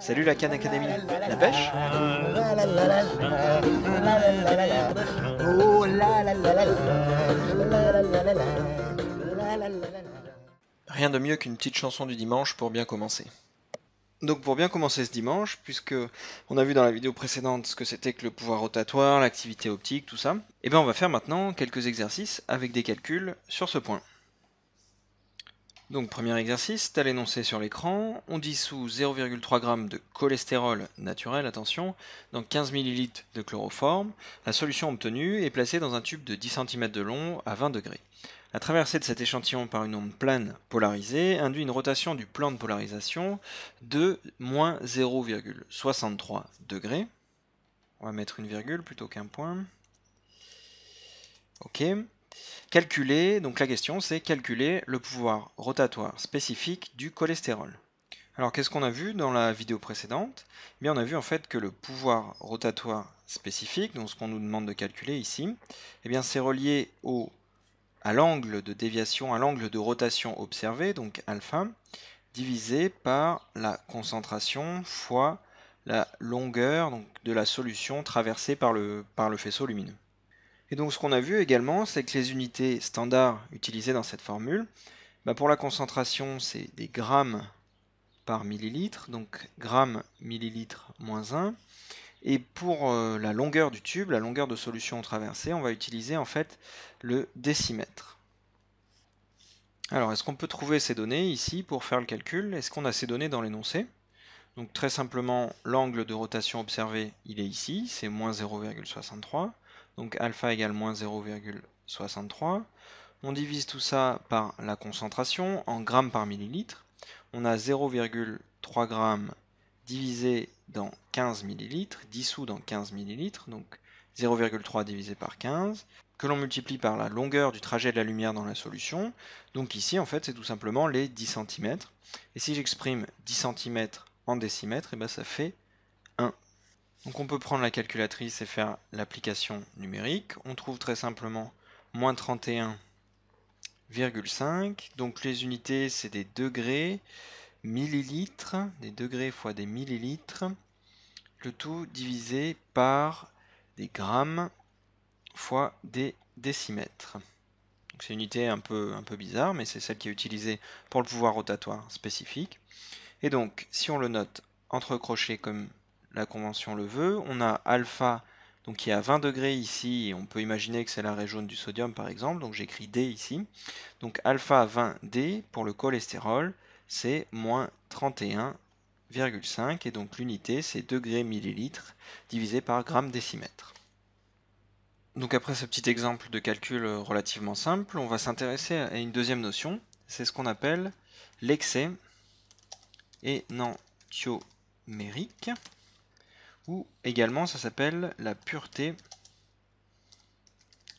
Salut la Khan Academy. La pêche Rien de mieux qu'une petite chanson du dimanche pour bien commencer. Donc pour bien commencer ce dimanche, puisque on a vu dans la vidéo précédente ce que c'était que le pouvoir rotatoire, l'activité optique, tout ça, et eh bien on va faire maintenant quelques exercices avec des calculs sur ce point. Donc premier exercice, tel énoncé sur l'écran, on dissout 0,3 g de cholestérol naturel, attention, dans 15 ml de chloroforme. La solution obtenue est placée dans un tube de 10 cm de long à 20 degrés. La traversée de cet échantillon par une onde plane polarisée induit une rotation du plan de polarisation de moins 0,63 degrés. On va mettre une virgule plutôt qu'un point. OK. Calculer, donc la question c'est calculer le pouvoir rotatoire spécifique du cholestérol. Alors qu'est-ce qu'on a vu dans la vidéo précédente eh bien, On a vu en fait que le pouvoir rotatoire spécifique, donc ce qu'on nous demande de calculer ici, eh bien c'est relié au, à l'angle de déviation, à l'angle de rotation observé, donc alpha, divisé par la concentration fois la longueur donc, de la solution traversée par le, par le faisceau lumineux. Et donc ce qu'on a vu également, c'est que les unités standards utilisées dans cette formule, bah, pour la concentration, c'est des grammes par millilitre, donc grammes millilitres moins 1. Et pour euh, la longueur du tube, la longueur de solution traversée, on va utiliser en fait le décimètre. Alors est-ce qu'on peut trouver ces données ici pour faire le calcul Est-ce qu'on a ces données dans l'énoncé Donc très simplement, l'angle de rotation observé, il est ici, c'est moins 0,63. Donc alpha égale moins 0,63. On divise tout ça par la concentration en grammes par millilitre. On a 0,3 grammes divisé dans 15 millilitres, dissous dans 15 millilitres, donc 0,3 divisé par 15, que l'on multiplie par la longueur du trajet de la lumière dans la solution. Donc ici, en fait, c'est tout simplement les 10 cm. Et si j'exprime 10 cm en décimètres, et eh ben ça fait 1 donc on peut prendre la calculatrice et faire l'application numérique. On trouve très simplement moins 31,5. Donc les unités, c'est des degrés, millilitres, des degrés fois des millilitres. Le tout divisé par des grammes fois des décimètres. C'est une unité un peu, un peu bizarre, mais c'est celle qui est utilisée pour le pouvoir rotatoire spécifique. Et donc, si on le note entre crochets comme la convention le veut. On a alpha donc il est à 20 degrés ici, on peut imaginer que c'est la région du sodium par exemple, donc j'écris D ici. Donc alpha 20D pour le cholestérol, c'est moins 31,5, et donc l'unité c'est degrés millilitres divisé par grammes décimètre. Donc après ce petit exemple de calcul relativement simple, on va s'intéresser à une deuxième notion, c'est ce qu'on appelle l'excès énantiomérique. Ou également, ça s'appelle la pureté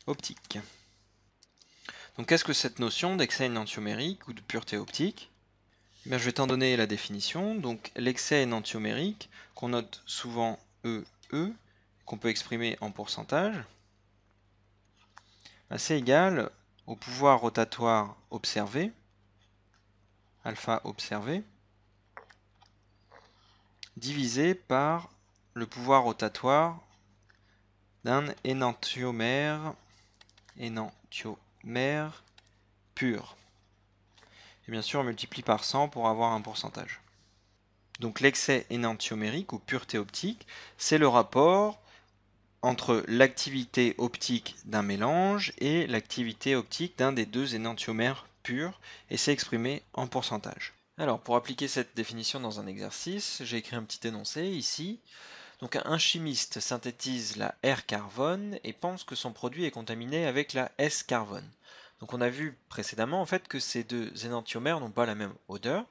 optique. Donc qu'est-ce que cette notion d'excès enantiomérique ou de pureté optique eh Je vais t'en donner la définition. Donc l'excès enantiomérique, qu'on note souvent EE, e, qu'on peut exprimer en pourcentage, c'est égal au pouvoir rotatoire observé, alpha observé, divisé par le pouvoir rotatoire d'un énantiomère, énantiomère pur. Et bien sûr, on multiplie par 100 pour avoir un pourcentage. Donc l'excès énantiomérique ou pureté optique, c'est le rapport entre l'activité optique d'un mélange et l'activité optique d'un des deux énantiomères purs, et c'est exprimé en pourcentage. Alors, pour appliquer cette définition dans un exercice, j'ai écrit un petit énoncé ici. Donc un chimiste synthétise la R carbone et pense que son produit est contaminé avec la S carbone. Donc on a vu précédemment en fait que ces deux énantiomères n'ont pas la même odeur.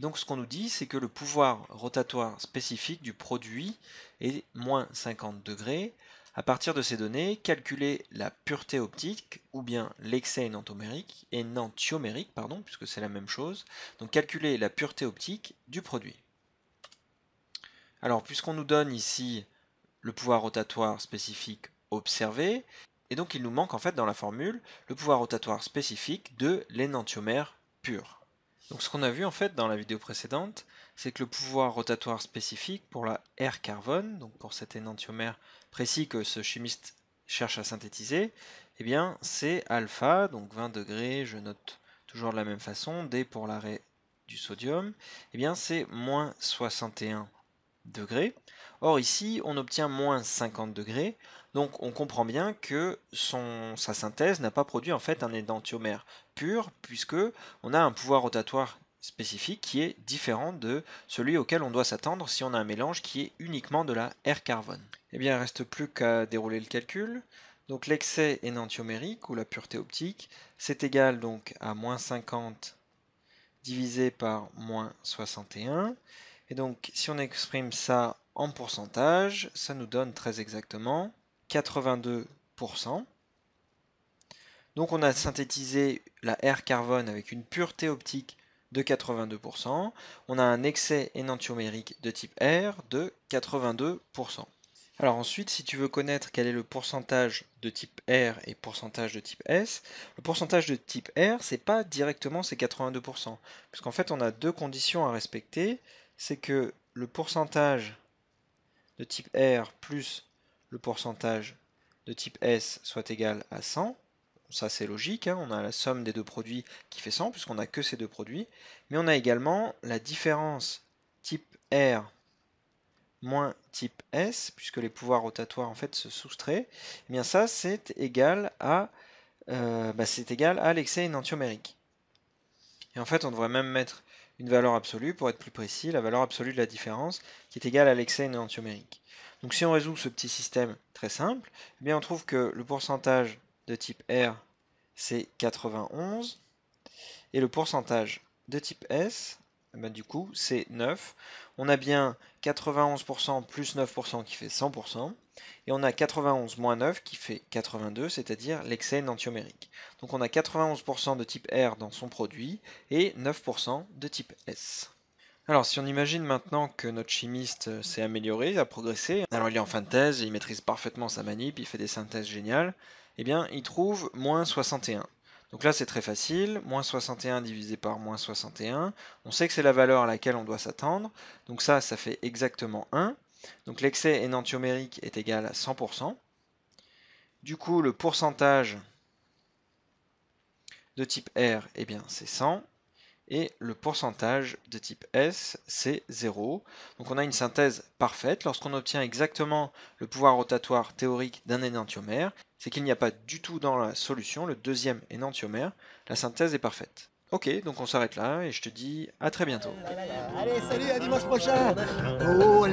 donc ce qu'on nous dit c'est que le pouvoir rotatoire spécifique du produit est moins 50 degrés. À partir de ces données, calculer la pureté optique ou bien l'excès énantiomérique, pardon, puisque c'est la même chose. Donc calculer la pureté optique du produit. Alors, puisqu'on nous donne ici le pouvoir rotatoire spécifique observé, et donc il nous manque en fait dans la formule le pouvoir rotatoire spécifique de l'énantiomère pur. Donc ce qu'on a vu en fait dans la vidéo précédente, c'est que le pouvoir rotatoire spécifique pour la R carbone, donc pour cet énantiomère précis que ce chimiste cherche à synthétiser, eh bien c'est alpha, donc 20 degrés, je note toujours de la même façon, D pour l'arrêt du sodium, eh bien c'est moins 61 degrés. Or ici, on obtient moins 50 degrés, donc on comprend bien que sa synthèse n'a pas produit en fait un énantiomère pur, puisque on a un pouvoir rotatoire spécifique qui est différent de celui auquel on doit s'attendre si on a un mélange qui est uniquement de la R carbone. Et eh bien, il ne reste plus qu'à dérouler le calcul. Donc l'excès énantiomérique, ou la pureté optique, c'est égal donc à moins 50 divisé par moins 61, et donc, si on exprime ça en pourcentage, ça nous donne très exactement 82%. Donc on a synthétisé la R carbone avec une pureté optique de 82%. On a un excès énantiomérique de type R de 82%. Alors ensuite, si tu veux connaître quel est le pourcentage de type R et pourcentage de type S, le pourcentage de type R, c'est pas directement ces 82%, puisqu'en fait on a deux conditions à respecter c'est que le pourcentage de type R plus le pourcentage de type S soit égal à 100. Ça c'est logique, hein. on a la somme des deux produits qui fait 100 puisqu'on n'a que ces deux produits. Mais on a également la différence type R moins type S, puisque les pouvoirs rotatoires en fait se soustraient, et eh bien ça c'est égal à euh, bah, c'est égal à l'excès inantiomérique. Et en fait on devrait même mettre une valeur absolue, pour être plus précis, la valeur absolue de la différence, qui est égale à l'excès énantiomérique. Donc si on résout ce petit système très simple, eh on trouve que le pourcentage de type R, c'est 91, et le pourcentage de type S, bah, du coup, c'est 9. On a bien 91% plus 9% qui fait 100%. Et on a 91 moins 9 qui fait 82, c'est-à-dire l'excès antiomérique. Donc on a 91% de type R dans son produit et 9% de type S. Alors si on imagine maintenant que notre chimiste euh, s'est amélioré, a progressé, alors il est en fin de thèse, il maîtrise parfaitement sa manip, il fait des synthèses géniales, eh bien il trouve moins 61. Donc là, c'est très facile. Moins 61 divisé par moins 61. On sait que c'est la valeur à laquelle on doit s'attendre. Donc ça, ça fait exactement 1. Donc l'excès énantiomérique est égal à 100%. Du coup, le pourcentage de type R, eh bien, c'est 100. Et le pourcentage de type S, c'est 0. Donc on a une synthèse parfaite. Lorsqu'on obtient exactement le pouvoir rotatoire théorique d'un énantiomère, c'est qu'il n'y a pas du tout dans la solution le deuxième énantiomère, la synthèse est parfaite. Ok, donc on s'arrête là et je te dis à très bientôt. Allez, salut, à dimanche prochain. Oh